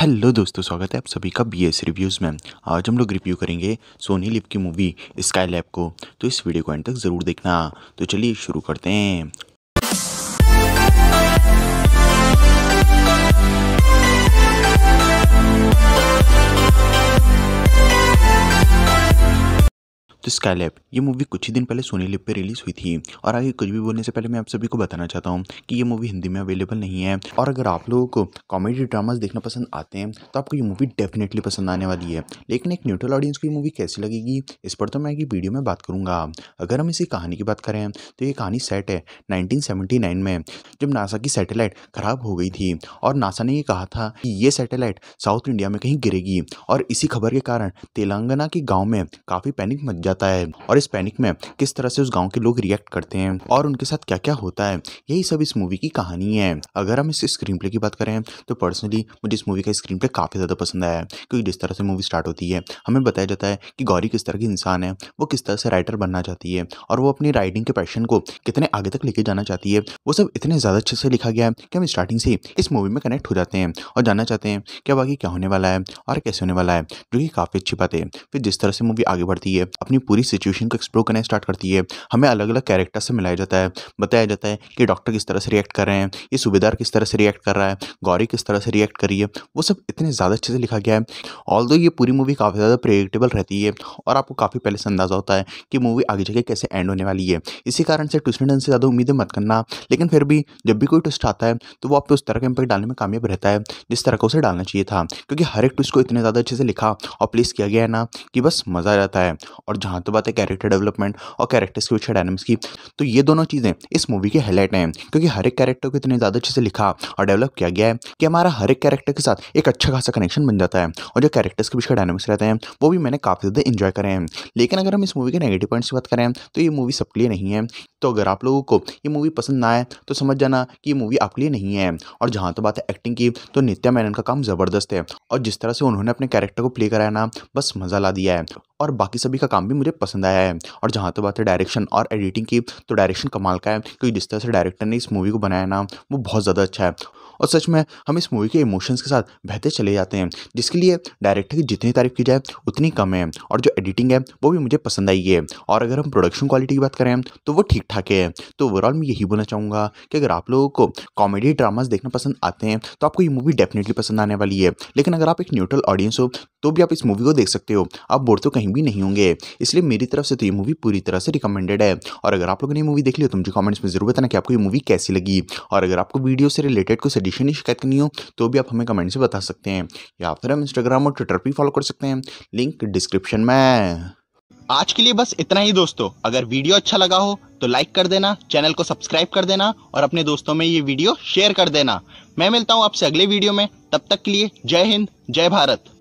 hello दोस्तों स्वागत है आप सभी का बीएस एस रिव्यूज़ में आज हम लोग रिव्यू करेंगे सोनी लिप की मूवी स्काई लैब को तो इस वीडियो को एंड तक ज़रूर देखना तो चलिए शुरू करते हैं स्काईलैब ये मूवी कुछ ही दिन पहले सोनी लिप पे रिलीज़ हुई थी और आगे कुछ भी बोलने से पहले मैं आप सभी को बताना चाहता हूँ कि ये मूवी हिंदी में अवेलेबल नहीं है और अगर आप लोगों को कॉमेडी ड्रामाज देखना पसंद आते हैं तो आपको ये मूवी डेफिनेटली पसंद आने वाली है लेकिन एक न्यूट्रल ऑडियंस को ये मूवी कैसी लगेगी इस पर तो मैं आगे वीडियो में बात करूँगा अगर हम इसी कहानी की बात करें तो ये कहानी सेट है नाइनटीन में जब नासा की सैटेलाइट खराब हो गई थी और नासा ने ये कहा था कि ये सैटेलाइट साउथ इंडिया में कहीं गिरेगी और इसी खबर के कारण तेलंगाना के गाँव में काफ़ी पैनिक मच जाता जाता है और इस पैनिक में किस तरह से उस गांव के लोग रिएक्ट करते हैं और उनके साथ क्या क्या होता है यही सब इस मूवी की कहानी है अगर हम इस स्क्रीन प्ले की बात करें तो पर्सनली मुझे इस मूवी का स्क्रीन प्ले काफ़ी ज़्यादा पसंद आया है क्योंकि जिस तरह से मूवी स्टार्ट होती है हमें बताया जाता है कि गौरी किस तरह की इंसान है वो किस तरह से राइटर बनना चाहती है और वो अपनी राइटिंग के पैशन को कितने आगे तक लेके जाना चाहती है वो सब इतने ज़्यादा अच्छे से लिखा गया है कि हम स्टार्टिंग से इस मूवी में कनेक्ट हो जाते हैं और जानना चाहते हैं कि अब आगे क्या होने वाला है और कैसे होने वाला है जो कि काफ़ी अच्छी बात है फिर जिस तरह से मूवी आगे बढ़ती है अपनी पूरी सिचुएशन को एक्सप्लोर करना स्टार्ट करती है हमें अलग अलग कैरेक्टर से मिलाया जाता है बताया जाता है कि डॉक्टर किस तरह से रिएक्ट कर रहे हैं ये सूबेदार किस तरह से रिएक्ट कर रहा है गौरी किस तरह से रिएक्ट कर रही है वो सब इतने ज़्यादा अच्छे से लिखा गया है ऑल ये पूरी मूवी काफ़ी ज़्यादा प्रेडिक्टेबल रहती है और आपको काफ़ी पहले से अंदाज़ा होता है कि मूवी आगे जगह कैसे एंड होने वाली है इसी कारण से ट्विस्ट से ज़्यादा उम्मीदें मत करना लेकिन फिर भी जब भी कोई ट्विस्ट आता है तो वो आपको उस तरह का इम्पैक्ट डालने में कामयाब रहता है जिस तरह का उसे डालना चाहिए था क्योंकि हर एक ट्विस्ट को इतने ज़्यादा अच्छे से लिखा और प्लेस किया गया है ना कि बस मज़ा आ जाता है और जहाँ जहाँ तो बात है कैरेक्टर डेवलपमेंट और कैरेक्टर्स की पीछे डायनामिक्स की तो ये दोनों चीज़ें इस मूवी के हाईलाइट हैं क्योंकि हर एक कैरेक्टर को इतने ज़्यादा अच्छे से लिखा और डेवलप किया गया है कि हमारा हर एक कैरेक्टर के साथ एक अच्छा खासा कनेक्शन बन जाता है और जो कैरेक्टर्स के पीछे डायनेमिक्स रहते हैं वो भी मैंने काफ़ी ज़्यादा इन्जॉय करे हैं लेकिन अगर हम इस मूवी के नेगेटिव पॉइंट्स की बात करें तो ये मूवी सबके लिए नहीं है तो अगर आप लोगों को ये मूवी पसंद ना आए तो समझ जाना कि ये मूवी आपके लिए नहीं है और जहाँ तो बात है एक्टिंग की तो नित्या मैनन का काम ज़बरदस्त है और जिस तरह से उन्होंने अपने कैरेक्टर को प्ले कराया ना बस मज़ा ला दिया है और बाकी सभी का काम भी मुझे पसंद आया है और जहाँ तक तो बात है डायरेक्शन और एडिटिंग की तो डायरेक्शन कमाल का है क्योंकि जिस तरह से डायरेक्टर ने इस मूवी को बनाया ना वो बहुत ज़्यादा अच्छा है और सच में हम इस मूवी के इमोशंस के साथ बहते चले जाते हैं जिसके लिए डायरेक्टर की जितनी तारीफ की जाए उतनी कम है और जो एडिटिंग है वो भी मुझे पसंद आई है और अगर हम प्रोडक्शन क्वालिटी की बात करें तो वो ठीक ठाक है तो ओवरऑल मैं यही बोलना चाहूँगा कि अगर आप लोगों को कॉमेडी ड्रामाज देखना पसंद आते हैं तो आपको ये मूवी डेफिनेटली पसंद आने वाली है लेकिन अगर आप एक न्यूट्रल ऑडियंस हो तो भी आप इस मूवी को देख सकते हो आप बोर तो कहीं भी नहीं होंगे इसलिए मेरी तरफ से तो ये मूवी पूरी तरह से रिकमेंडेड है और अगर आप लोगों ने मूवी देख ली तो मुझे कमेंट्स में जरूर बताना कि आपको ये मूवी कैसी लगी और अगर आपको वीडियो से रिलेटेड कोई सजेशन या शिकायत करनी हो तो भी आप हमें कमेंट से बता सकते हैं या फिर हम इंस्टाग्राम और ट्विटर पर फॉलो कर सकते हैं लिंक डिस्क्रिप्शन में आज के लिए बस इतना ही दोस्तों अगर वीडियो अच्छा लगा हो तो लाइक कर देना चैनल को सब्सक्राइब कर देना और अपने दोस्तों में ये वीडियो शेयर कर देना मैं मिलता हूँ आपसे अगले वीडियो में तब तक के लिए जय हिंद जय भारत